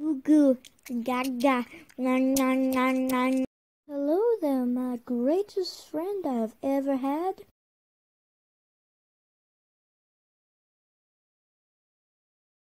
Goo goo, gaga, Hello there, my greatest friend I have ever had.